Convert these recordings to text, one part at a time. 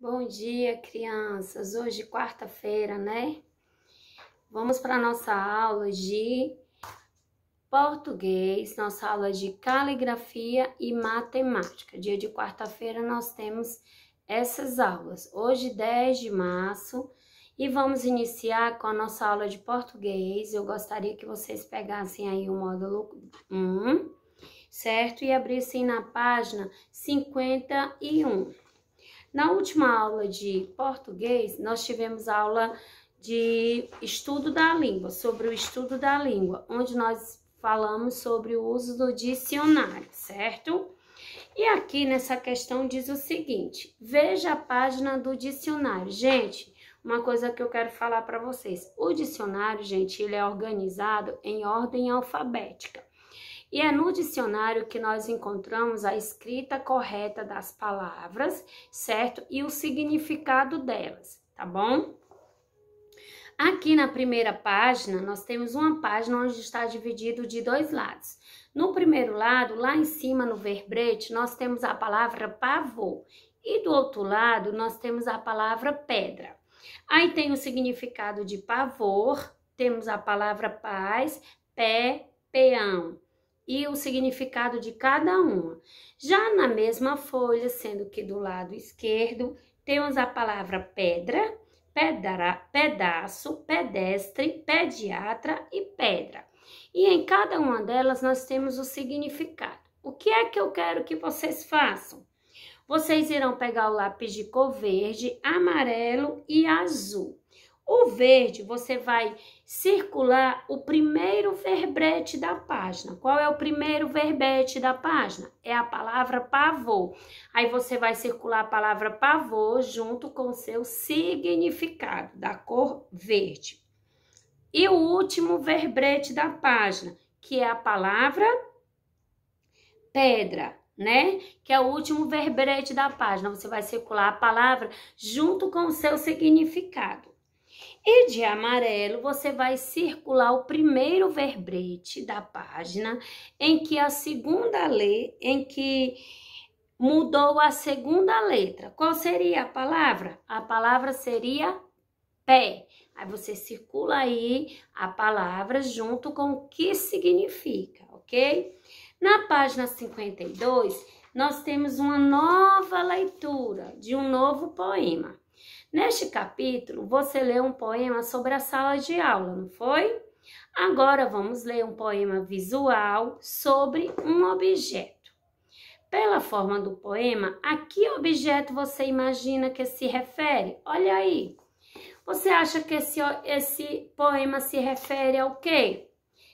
Bom dia, crianças. Hoje, quarta-feira, né? Vamos para nossa aula de português, nossa aula de caligrafia e matemática. Dia de quarta-feira nós temos essas aulas. Hoje, 10 de março, e vamos iniciar com a nossa aula de português. Eu gostaria que vocês pegassem aí o módulo 1, certo? E abrissem na página 51. Na última aula de português, nós tivemos aula de estudo da língua, sobre o estudo da língua, onde nós falamos sobre o uso do dicionário, certo? E aqui nessa questão diz o seguinte: veja a página do dicionário. Gente, uma coisa que eu quero falar para vocês: o dicionário, gente, ele é organizado em ordem alfabética. E é no dicionário que nós encontramos a escrita correta das palavras, certo? E o significado delas, tá bom? Aqui na primeira página, nós temos uma página onde está dividido de dois lados. No primeiro lado, lá em cima no verbrete, nós temos a palavra pavor. E do outro lado, nós temos a palavra pedra. Aí tem o significado de pavor, temos a palavra paz, pé, peão e o significado de cada uma. Já na mesma folha, sendo que do lado esquerdo temos a palavra pedra, pedra pedaço, pedestre, pediatra e pedra. E em cada uma delas nós temos o significado. O que é que eu quero que vocês façam? Vocês irão pegar o lápis de cor verde, amarelo e azul o verde, você vai circular o primeiro verbete da página. Qual é o primeiro verbete da página? É a palavra pavor. Aí você vai circular a palavra pavor junto com o seu significado da cor verde. E o último verbete da página, que é a palavra pedra né? Que é o último verbete da página. Você vai circular a palavra junto com o seu significado. E de amarelo, você vai circular o primeiro verbrete da página em que a segunda lei, em que mudou a segunda letra. Qual seria a palavra? A palavra seria pé. Aí você circula aí a palavra junto com o que significa, ok? Na página 52, nós temos uma nova leitura de um novo poema. Neste capítulo, você leu um poema sobre a sala de aula, não foi? Agora vamos ler um poema visual sobre um objeto. Pela forma do poema, a que objeto você imagina que se refere? Olha aí. Você acha que esse, esse poema se refere ao quê?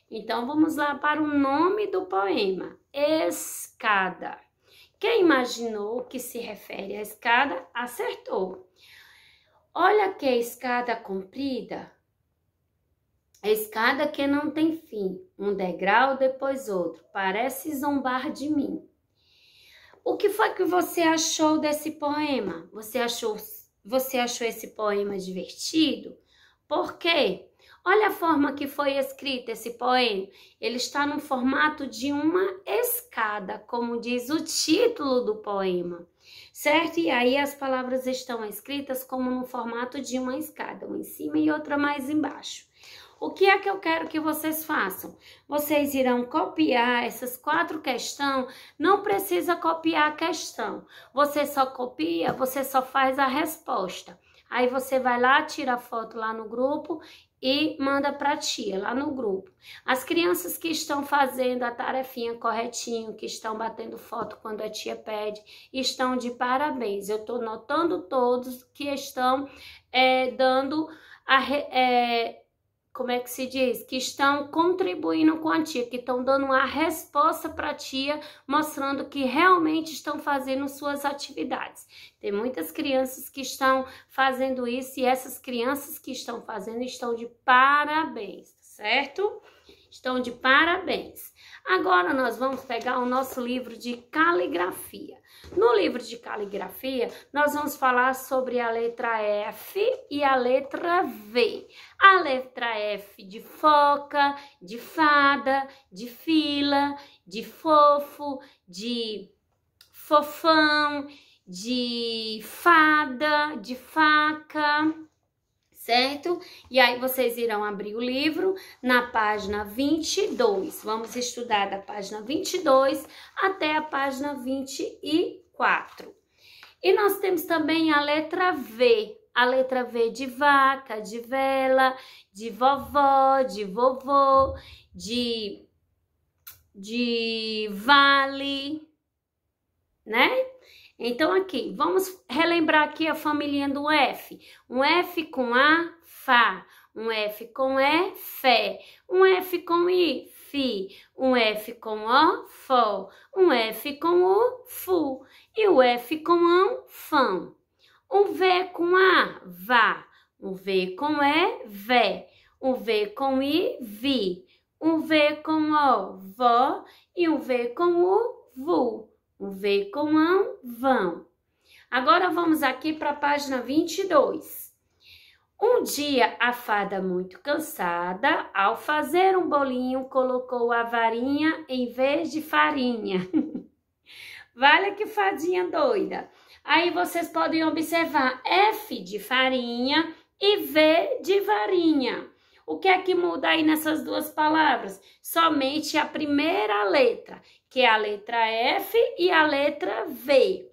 Então vamos lá para o nome do poema: Escada. Quem imaginou que se refere à escada acertou. Olha que é escada comprida. É escada que não tem fim, um degrau depois outro, parece zombar de mim. O que foi que você achou desse poema? Você achou, você achou esse poema divertido? Por quê? Olha a forma que foi escrito esse poema. Ele está no formato de uma escada, como diz o título do poema certo? E aí as palavras estão escritas como no formato de uma escada, uma em cima e outra mais embaixo. O que é que eu quero que vocês façam? Vocês irão copiar essas quatro questões. Não precisa copiar a questão. Você só copia, você só faz a resposta. Aí você vai lá, tira a foto lá no grupo e manda para tia lá no grupo. As crianças que estão fazendo a tarefinha corretinho, que estão batendo foto quando a tia pede, estão de parabéns. Eu estou notando todos que estão é, dando a, é, como é que se diz? Que estão contribuindo com a tia, que estão dando uma resposta para a tia, mostrando que realmente estão fazendo suas atividades. Tem muitas crianças que estão fazendo isso e essas crianças que estão fazendo estão de parabéns, tá certo? Estão de parabéns. Agora nós vamos pegar o nosso livro de caligrafia. No livro de caligrafia, nós vamos falar sobre a letra F e a letra V. A letra F de foca, de fada, de fila, de fofo, de fofão, de fada, de faca certo? E aí vocês irão abrir o livro na página 22. Vamos estudar da página 22 até a página 24. E nós temos também a letra V, a letra V de vaca, de vela, de vovó, de vovô, de, de vale, né? Então, aqui, vamos relembrar aqui a família do F. Um F com A, Fá. Um F com E, Fé. Um F com I, Fi. Um F com O, Fó. Um F com U, Fu. E o F com ão, Fão. Um V com A, Vá. Um V com E, Vé. Um V com I, Vi. Um V com O, Vó. E um V com U, Vu. O V com ão, vão. Agora vamos aqui para a página 22. Um dia a fada, muito cansada, ao fazer um bolinho, colocou a varinha em vez de farinha. vale que fadinha doida! Aí vocês podem observar F de farinha e V de varinha. O que é que muda aí nessas duas palavras? Somente a primeira letra, que é a letra F e a letra V.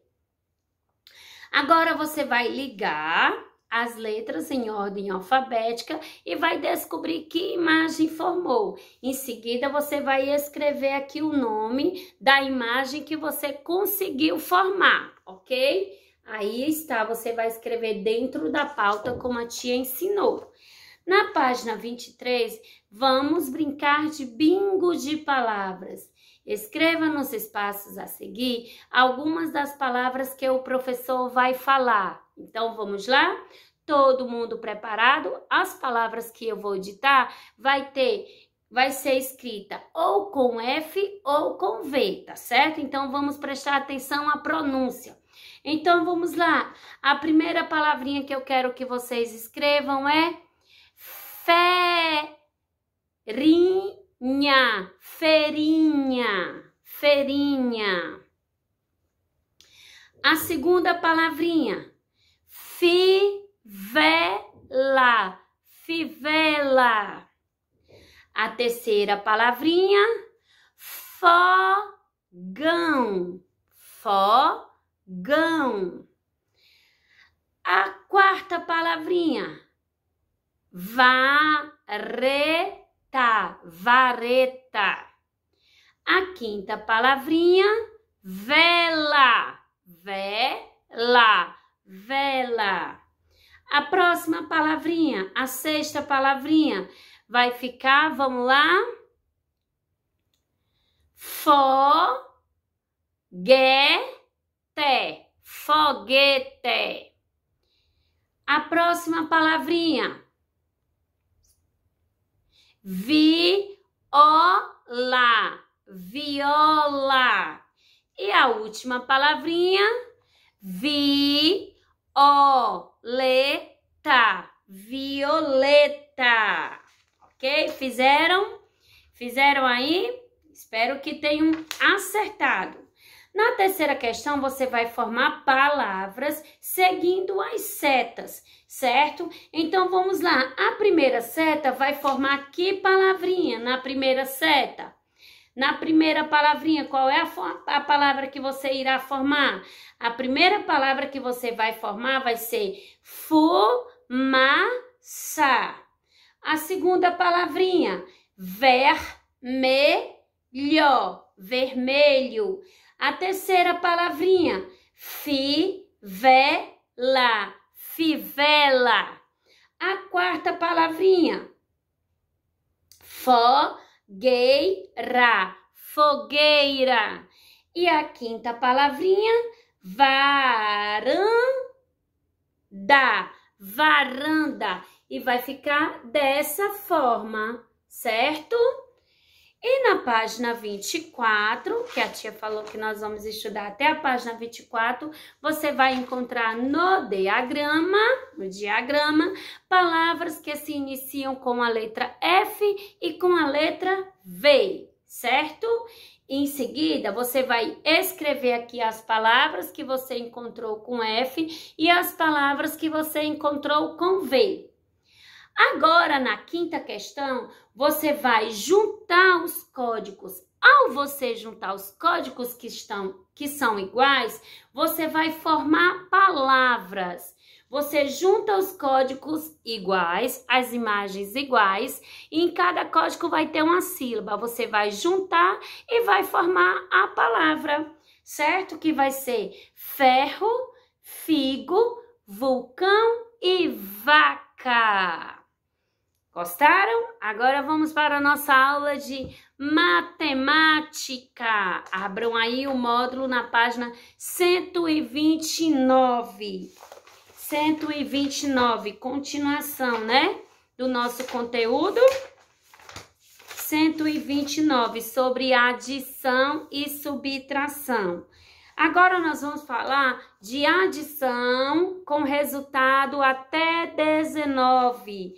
Agora você vai ligar as letras em ordem alfabética e vai descobrir que imagem formou. Em seguida, você vai escrever aqui o nome da imagem que você conseguiu formar, ok? Aí está, você vai escrever dentro da pauta como a tia ensinou. Na página 23, vamos brincar de bingo de palavras. Escreva nos espaços a seguir algumas das palavras que o professor vai falar. Então vamos lá? Todo mundo preparado? As palavras que eu vou ditar vai ter vai ser escrita ou com F ou com V, tá certo? Então vamos prestar atenção à pronúncia. Então vamos lá. A primeira palavrinha que eu quero que vocês escrevam é Ferinha, ferinha, ferinha. A segunda palavrinha, fivela, fivela. A terceira palavrinha, fogão, fogão. A quarta palavrinha, vareta, vareta. A quinta palavrinha, vela, vela, vela. A próxima palavrinha, a sexta palavrinha, vai ficar, vamos lá? Foguete, foguete. A próxima palavrinha, Viola, viola. E a última palavrinha, violeta, violeta. Ok? Fizeram? Fizeram aí? Espero que tenham acertado. Na terceira questão, você vai formar palavras seguindo as setas, certo? Então, vamos lá. A primeira seta vai formar que palavrinha na primeira seta? Na primeira palavrinha, qual é a, a, palavra que você irá formar? A primeira palavra que você vai formar vai ser fumaça. A segunda palavrinha, vermelho, vermelho. A terceira palavrinha, fivela, fivela. A quarta palavrinha, fogueira, fogueira. E a quinta palavrinha, varanda, varanda. E vai ficar dessa forma, certo? E na página 24, que a tia falou que nós vamos estudar até a página 24, você vai encontrar no diagrama, no diagrama, palavras que se iniciam com a letra F e com a letra V, certo? Em seguida, você vai escrever aqui as palavras que você encontrou com F e as palavras que você encontrou com V. Agora, na quinta questão, você vai juntar os códigos. Ao você juntar os códigos que estão que são iguais, você vai formar palavras. Você junta os códigos iguais, as imagens iguais, e em cada código vai ter uma sílaba. Você vai juntar e vai formar a palavra, certo? Que vai ser ferro, figo, vulcão e vaca. Gostaram? Agora vamos para a nossa aula de matemática. Abram aí o módulo na página 129. 129, continuação, né? Do nosso conteúdo. 129, sobre adição e subtração. Agora nós vamos falar de adição com resultado até 19.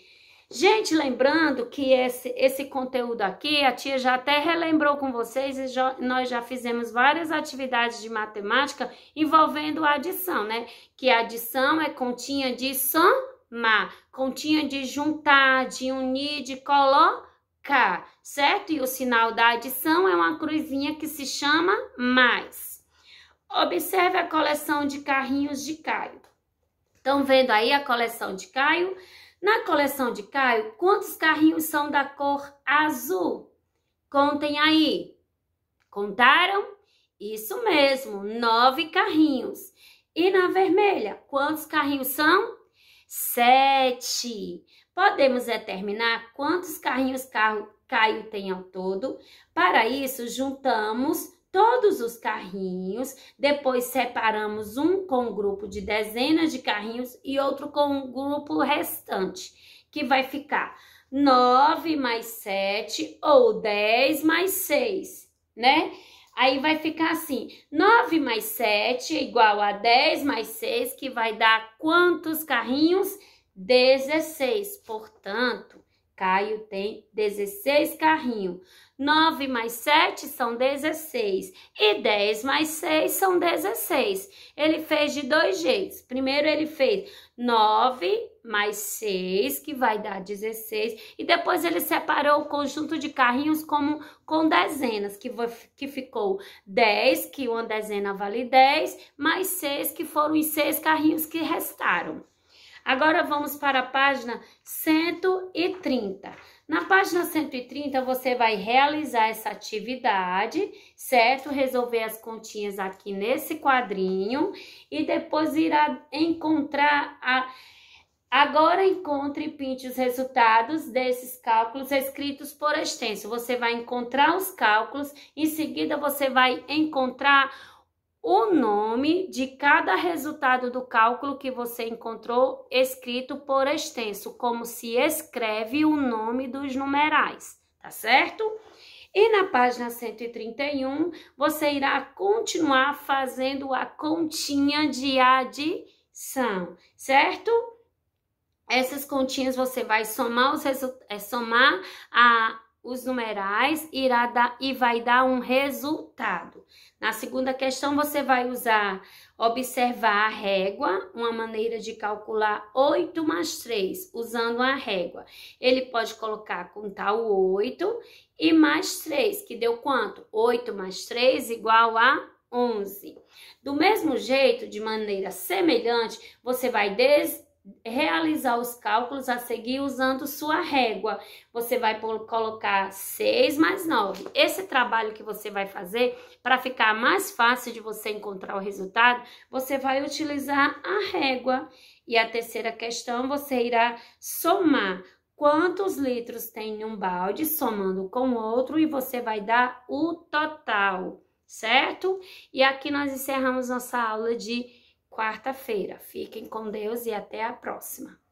Gente, lembrando que esse, esse conteúdo aqui, a tia já até relembrou com vocês e já, nós já fizemos várias atividades de matemática envolvendo a adição, né? Que a adição é continha de somar, continha de juntar, de unir, de colocar, certo? E o sinal da adição é uma cruzinha que se chama mais. Observe a coleção de carrinhos de Caio. Estão vendo aí a coleção de Caio? Na coleção de Caio, quantos carrinhos são da cor azul? Contem aí. Contaram? Isso mesmo, nove carrinhos. E na vermelha, quantos carrinhos são? Sete. Podemos determinar quantos carrinhos carro Caio tem ao todo. Para isso, juntamos todos os carrinhos, depois separamos um com um grupo de dezenas de carrinhos e outro com o um grupo restante, que vai ficar 9 mais 7 ou 10 mais 6, né? Aí vai ficar assim, 9 mais 7 é igual a 10 mais 6, que vai dar quantos carrinhos? 16. Portanto, Caio tem 16 carrinhos. 9 mais 7 são 16. E 10 mais 6 são 16. Ele fez de dois jeitos. Primeiro, ele fez 9 mais 6, que vai dar 16. E depois, ele separou o conjunto de carrinhos como com dezenas, que, que ficou 10, que uma dezena vale 10, mais 6, que foram os 6 carrinhos que restaram. Agora vamos para a página 130. Na página 130, você vai realizar essa atividade, certo? Resolver as continhas aqui nesse quadrinho e depois irá encontrar a... Agora encontre e pinte os resultados desses cálculos escritos por extenso. Você vai encontrar os cálculos, em seguida você vai encontrar o nome de cada resultado do cálculo que você encontrou escrito por extenso, como se escreve o nome dos numerais, tá certo? E na página 131, você irá continuar fazendo a continha de adição, certo? Essas continhas você vai somar, os é, somar a, os numerais irá dar, e vai dar um resultado. Na segunda questão, você vai usar observar a régua, uma maneira de calcular 8 mais 3, usando a régua. Ele pode colocar com tal 8 e mais 3, que deu quanto? 8 mais 3 igual a 11. Do mesmo jeito, de maneira semelhante, você vai des realizar os cálculos a seguir usando sua régua. Você vai colocar 6 mais 9. Esse trabalho que você vai fazer, para ficar mais fácil de você encontrar o resultado, você vai utilizar a régua. E a terceira questão, você irá somar quantos litros tem em um balde, somando com outro, e você vai dar o total, certo? E aqui nós encerramos nossa aula de quarta-feira. Fiquem com Deus e até a próxima.